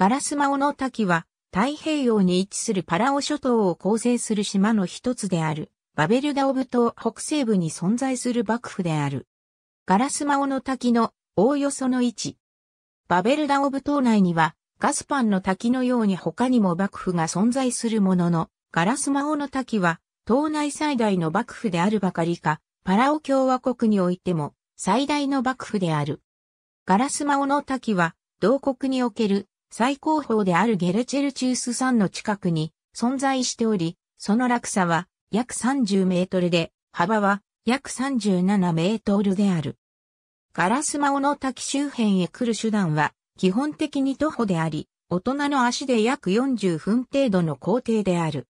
ガラスマオの滝は太平洋に位置するパラオ諸島を構成する島の一つであるバベルダオブ島北西部に存在する幕府である。ガラスマオの滝のおおよその位置。バベルダオブ島内にはガスパンの滝のように他にも幕府が存在するものの、ガラスマオの滝は島内最大の幕府であるばかりか、パラオ共和国においても最大の幕府である。ガラスマオの滝は、同国における最高峰であるゲルチェルチュース山の近くに存在しており、その落差は約30メートルで、幅は約37メートルである。ガラスマオの滝周辺へ来る手段は基本的に徒歩であり、大人の足で約40分程度の工程である。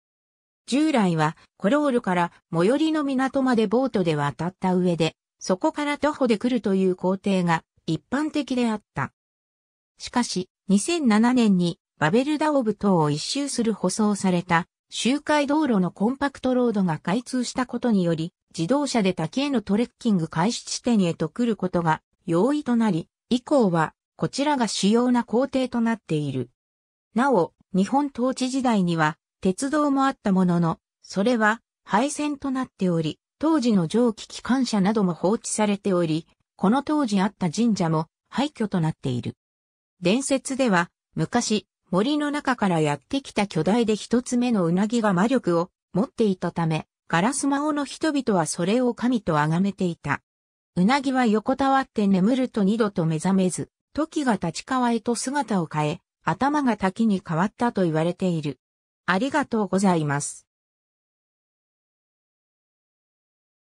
従来はコロールから最寄りの港までボートで渡った上で、そこから徒歩で来るという工程が一般的であった。しかし、2007年にバベルダオブ島を一周する舗装された周回道路のコンパクトロードが開通したことにより、自動車で滝へのトレッキング開始地点へと来ることが容易となり、以降はこちらが主要な工程となっている。なお、日本統治時代には鉄道もあったものの、それは廃線となっており、当時の蒸気機関車なども放置されており、この当時あった神社も廃墟となっている。伝説では、昔、森の中からやってきた巨大で一つ目のうなぎが魔力を持っていたため、ガラス魔王の人々はそれを神と崇めていた。うなぎは横たわって眠ると二度と目覚めず、時が立川へと姿を変え、頭が滝に変わったと言われている。ありがとうございます。